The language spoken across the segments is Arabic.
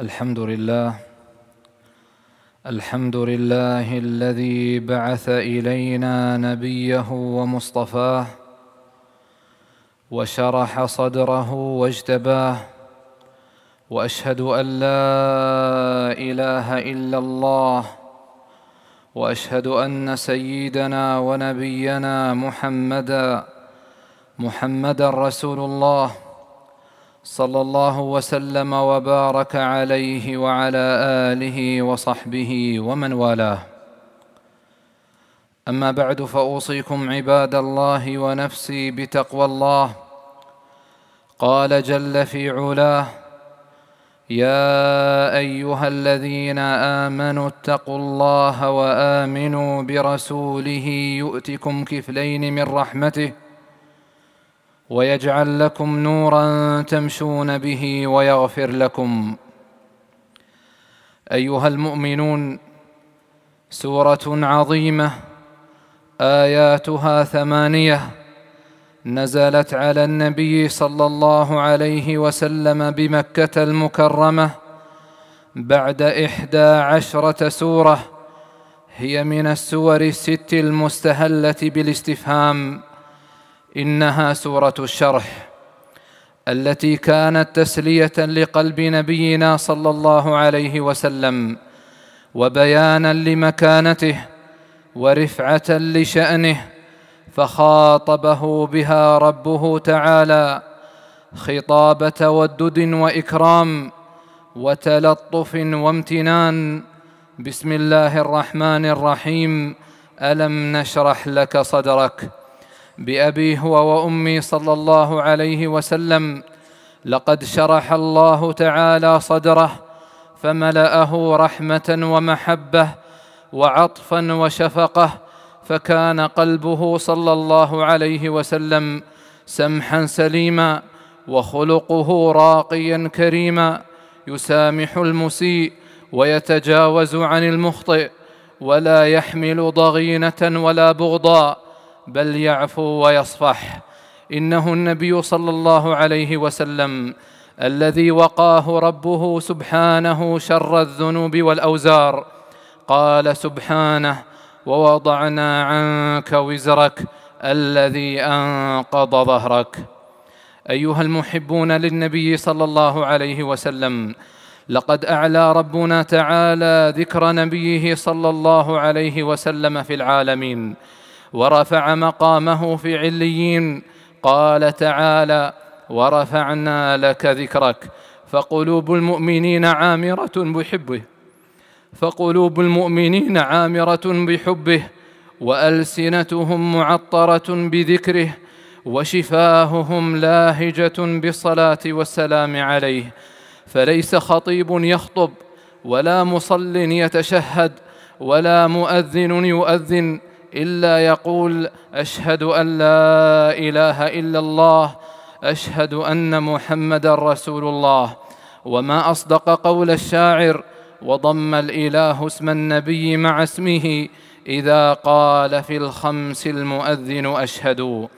الحمد لله الحمد لله الذي بعث الينا نبيه ومصطفاه وشرح صدره واجتباه واشهد ان لا اله الا الله واشهد ان سيدنا ونبينا محمدا محمدا رسول الله صلى الله وسلم وبارك عليه وعلى اله وصحبه ومن والاه اما بعد فاوصيكم عباد الله ونفسي بتقوى الله قال جل في علاه يا ايها الذين امنوا اتقوا الله وامنوا برسوله يؤتكم كفلين من رحمته ويجعل لكم نورا تمشون به ويغفر لكم ايها المؤمنون سوره عظيمه اياتها ثمانيه نزلت على النبي صلى الله عليه وسلم بمكه المكرمه بعد احدى عشره سوره هي من السور الست المستهله بالاستفهام انها سوره الشرح التي كانت تسليه لقلب نبينا صلى الله عليه وسلم وبيانا لمكانته ورفعه لشانه فخاطبه بها ربه تعالى خطاب تودد واكرام وتلطف وامتنان بسم الله الرحمن الرحيم الم نشرح لك صدرك بأبي هو وأمي صلى الله عليه وسلم لقد شرح الله تعالى صدره فملأه رحمة ومحبة وعطفا وشفقة فكان قلبه صلى الله عليه وسلم سمحا سليما وخلقه راقيا كريما يسامح المسيء ويتجاوز عن المخطئ ولا يحمل ضغينه ولا بغضا بل يعفو ويصفح انه النبي صلى الله عليه وسلم الذي وقاه ربه سبحانه شر الذنوب والاوزار قال سبحانه ووضعنا عنك وزرك الذي انقض ظهرك ايها المحبون للنبي صلى الله عليه وسلم لقد اعلى ربنا تعالى ذكر نبيه صلى الله عليه وسلم في العالمين ورفع مقامه في عليين قال تعالى ورفعنا لك ذكرك فقلوب المؤمنين عامرة بحبه فقلوب المؤمنين عامرة بحبه وألسنتهم معطرة بذكره وشفاههم لاهجة بالصلاة والسلام عليه فليس خطيب يخطب ولا مصل يتشهد ولا مؤذن يؤذن الا يقول اشهد ان لا اله الا الله اشهد ان محمدا رسول الله وما اصدق قول الشاعر وضم الاله اسم النبي مع اسمه اذا قال في الخمس المؤذن اشهد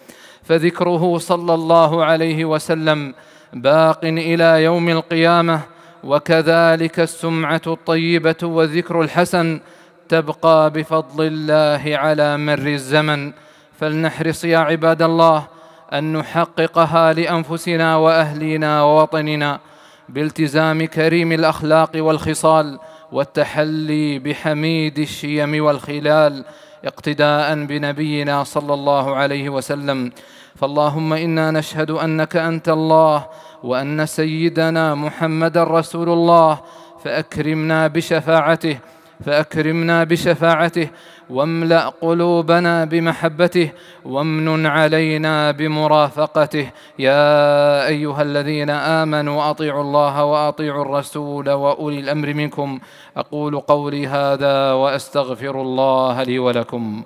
فذكره صلى الله عليه وسلم باق الى يوم القيامه وكذلك السمعه الطيبه والذكر الحسن تبقى بفضل الله على مر الزمن فلنحرص يا عباد الله ان نحققها لانفسنا واهلينا ووطننا بالتزام كريم الاخلاق والخصال والتحلي بحميد الشيم والخلال اقتداء بنبينا صلى الله عليه وسلم فاللهم انا نشهد انك انت الله وان سيدنا محمدا رسول الله فاكرمنا بشفاعته فاكرمنا بشفاعته واملا قلوبنا بمحبته وامن علينا بمرافقته يا ايها الذين امنوا اطيعوا الله واطيعوا الرسول واولي الامر منكم اقول قولي هذا واستغفر الله لي ولكم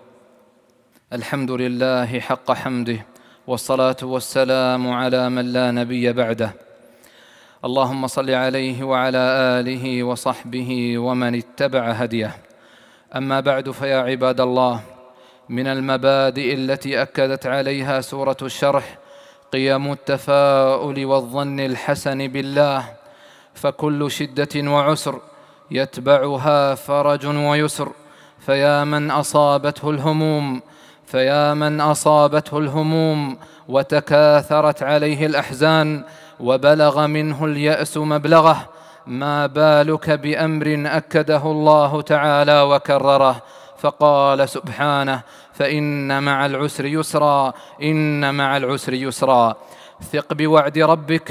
الحمد لله حق حمده والصلاه والسلام على من لا نبي بعده اللهم صل عليه وعلى اله وصحبه ومن اتبع هديه اما بعد فيا عباد الله من المبادئ التي اكدت عليها سوره الشرح قيام التفاؤل والظن الحسن بالله فكل شده وعسر يتبعها فرج ويسر فيا من اصابته الهموم فيا من اصابته الهموم وتكاثرت عليه الاحزان وبلغ منه الياس مبلغه ما بالك بامر اكده الله تعالى وكرره فقال سبحانه فان مع العسر يسرا ان مع العسر يسرا ثق بوعد ربك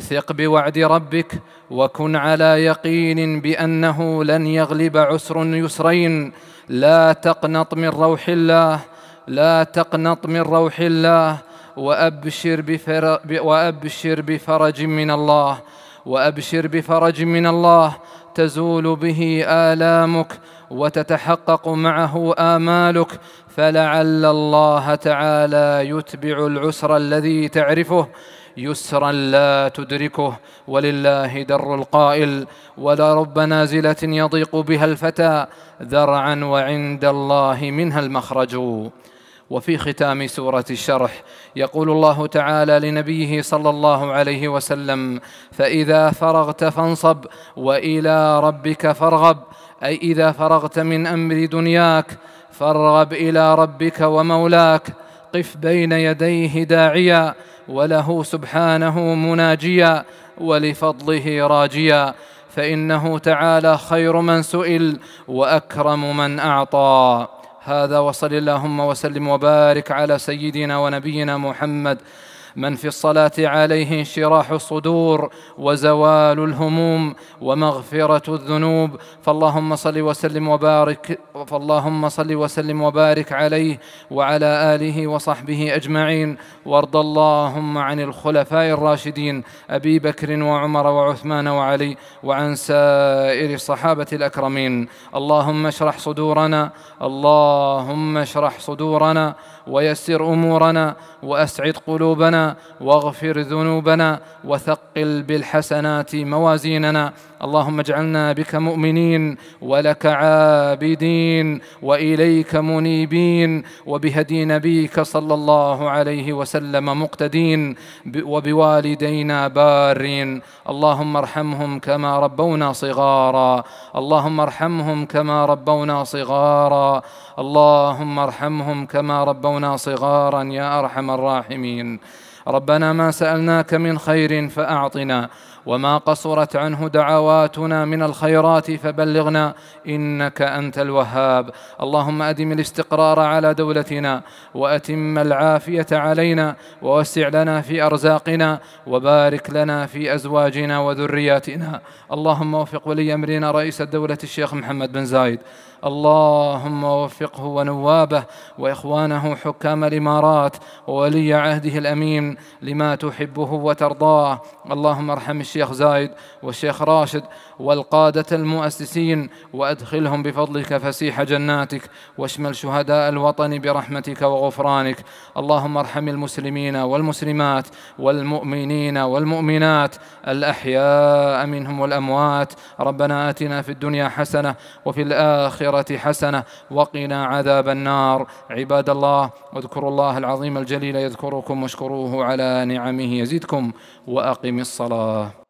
ثق بوعد ربك وكن على يقين بانه لن يغلب عسر يسرين لا تقنط من روح الله لا تقنط من روح الله وأبشر, بفر وأبشر بفرج من الله وأبشر بفرج من الله تزول به آلامك وتتحقق معه آمالك فلعل الله تعالى يتبع العسر الذي تعرفه يسرا لا تدركه ولله در القائل ولرب نازلة يضيق بها الفتى ذرعا وعند الله منها المخرج وفي ختام سوره الشرح يقول الله تعالى لنبيه صلى الله عليه وسلم فاذا فرغت فانصب والى ربك فارغب اي اذا فرغت من امر دنياك فارغب الى ربك ومولاك قف بين يديه داعيا وله سبحانه مناجيا ولفضله راجيا فانه تعالى خير من سئل واكرم من اعطى هذا وصل اللهم وسلم وبارك على سيدنا ونبينا محمد من في الصلاة عليه انشراح الصدور وزوال الهموم ومغفرة الذنوب فاللهم صل وسلم وبارك فاللهم صل وسلم وبارك عليه وعلى آله وصحبه أجمعين وارض اللهم عن الخلفاء الراشدين أبي بكر وعمر وعثمان وعلي وعن سائر الصحابة الأكرمين اللهم اشرح صدورنا اللهم اشرح صدورنا ويسر أمورنا وأسعد قلوبنا واغفر ذنوبنا وثقل بالحسنات موازيننا اللهم اجعلنا بك مؤمنين ولك عابدين واليك منيبين وبهدي نبيك صلى الله عليه وسلم مقتدين وبوالدينا بارين اللهم ارحمهم كما ربونا صغارا اللهم ارحمهم كما ربونا صغارا اللهم ارحمهم كما ربونا صغارا يا ارحم الراحمين ربنا ما سألناك من خير فأعطنا وما قصرت عنه دعواتنا من الخيرات فبلغنا انك انت الوهاب اللهم ادم الاستقرار على دولتنا واتم العافيه علينا ووسع لنا في ارزاقنا وبارك لنا في ازواجنا وذرياتنا اللهم وفق ولي امرنا رئيس الدوله الشيخ محمد بن زايد اللهم وفقه ونوابه واخوانه حكام الامارات وولي عهده الامين لما تحبه وترضاه اللهم ارحم الشيخ زايد والشيخ راشد والقادة المؤسسين وأدخلهم بفضلك فسيح جناتك واشمل شهداء الوطن برحمتك وغفرانك اللهم ارحم المسلمين والمسلمات والمؤمنين والمؤمنات الأحياء منهم والأموات ربنا آتنا في الدنيا حسنة وفي الآخرة حسنة وقنا عذاب النار عباد الله واذكروا الله العظيم الجليل يذكركم واشكروه على نعمه يزدكم وأقم الصلاة